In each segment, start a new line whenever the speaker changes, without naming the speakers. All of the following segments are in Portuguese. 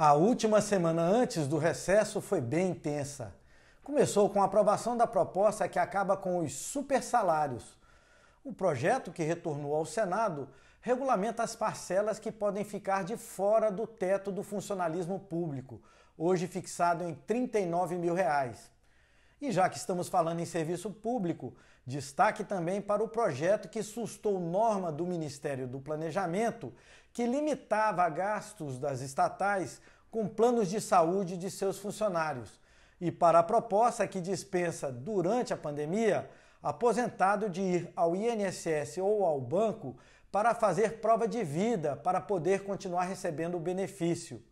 A última semana antes do recesso foi bem intensa. Começou com a aprovação da proposta que acaba com os super salários. O projeto que retornou ao Senado regulamenta as parcelas que podem ficar de fora do teto do funcionalismo público, hoje fixado em R$ 39 mil. Reais. E já que estamos falando em serviço público, destaque também para o projeto que sustou norma do Ministério do Planejamento que limitava gastos das estatais com planos de saúde de seus funcionários. E para a proposta que dispensa, durante a pandemia, aposentado de ir ao INSS ou ao banco para fazer prova de vida para poder continuar recebendo o benefício.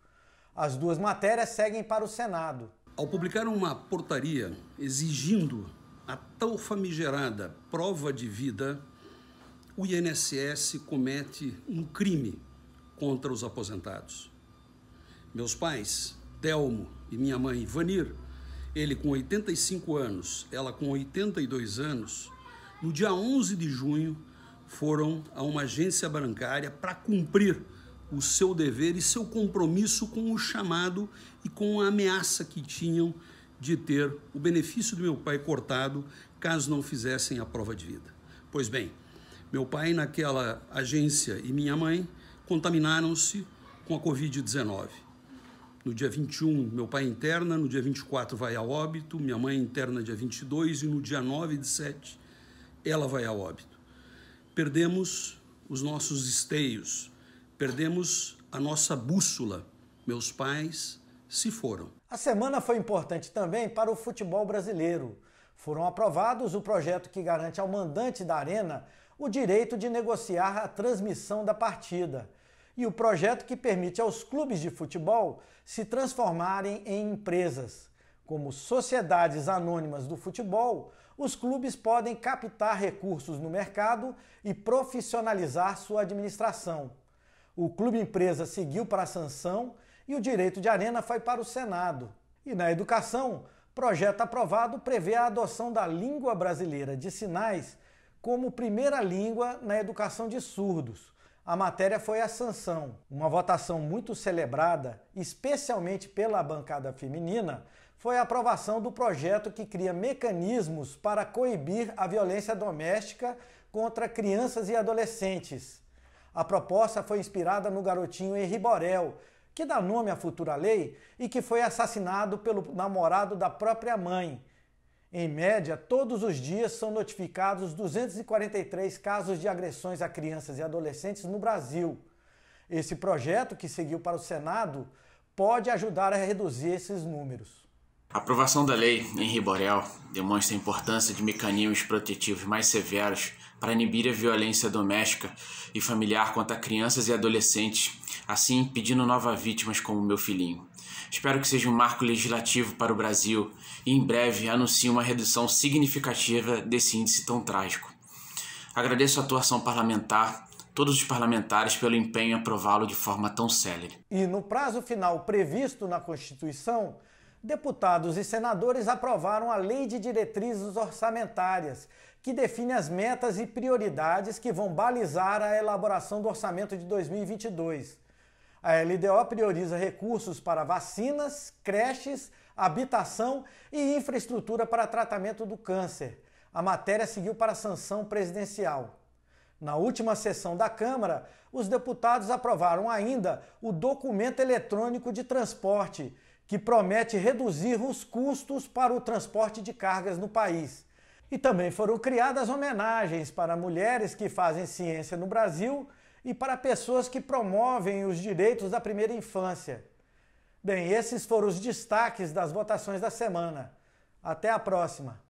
As duas matérias seguem para o Senado.
Ao publicar uma portaria exigindo a tão famigerada prova de vida, o INSS comete um crime contra os aposentados. Meus pais, Telmo e minha mãe Vanir, ele com 85 anos, ela com 82 anos, no dia 11 de junho foram a uma agência bancária para cumprir o seu dever e seu compromisso com o chamado e com a ameaça que tinham de ter o benefício do meu pai cortado caso não fizessem a prova de vida. Pois bem, meu pai naquela agência e minha mãe contaminaram-se com a Covid-19. No dia 21, meu pai interna, no dia 24 vai a óbito, minha mãe interna dia 22 e no dia 9 de 7 ela vai a óbito. Perdemos os nossos esteios, perdemos a nossa bússola. Meus pais se foram.
A semana foi importante também para o futebol brasileiro. Foram aprovados o projeto que garante ao mandante da Arena o direito de negociar a transmissão da partida e o projeto que permite aos clubes de futebol se transformarem em empresas. Como sociedades anônimas do futebol, os clubes podem captar recursos no mercado e profissionalizar sua administração. O clube empresa seguiu para a sanção e o direito de arena foi para o Senado. E na educação, projeto aprovado prevê a adoção da língua brasileira de sinais como primeira língua na educação de surdos. A matéria foi a sanção. Uma votação muito celebrada, especialmente pela bancada feminina, foi a aprovação do projeto que cria mecanismos para coibir a violência doméstica contra crianças e adolescentes. A proposta foi inspirada no garotinho Henri Borel, que dá nome à futura lei e que foi assassinado pelo namorado da própria mãe. Em média, todos os dias são notificados 243 casos de agressões a crianças e adolescentes no Brasil. Esse projeto, que seguiu para o Senado, pode ajudar a reduzir esses números.
A aprovação da lei em Riborel demonstra a importância de mecanismos protetivos mais severos para inibir a violência doméstica e familiar contra crianças e adolescentes, assim impedindo novas vítimas como meu filhinho. Espero que seja um marco legislativo para o Brasil e em breve anuncie uma redução significativa desse índice tão trágico. Agradeço a atuação parlamentar, todos os parlamentares pelo empenho em aprová-lo de forma tão célere.
E no prazo final previsto na Constituição, deputados e senadores aprovaram a Lei de Diretrizes Orçamentárias, que define as metas e prioridades que vão balizar a elaboração do orçamento de 2022. A LDO prioriza recursos para vacinas, creches, habitação e infraestrutura para tratamento do câncer. A matéria seguiu para a sanção presidencial. Na última sessão da Câmara, os deputados aprovaram ainda o documento eletrônico de transporte, que promete reduzir os custos para o transporte de cargas no país. E também foram criadas homenagens para mulheres que fazem ciência no Brasil e para pessoas que promovem os direitos da primeira infância. Bem, esses foram os destaques das votações da semana. Até a próxima!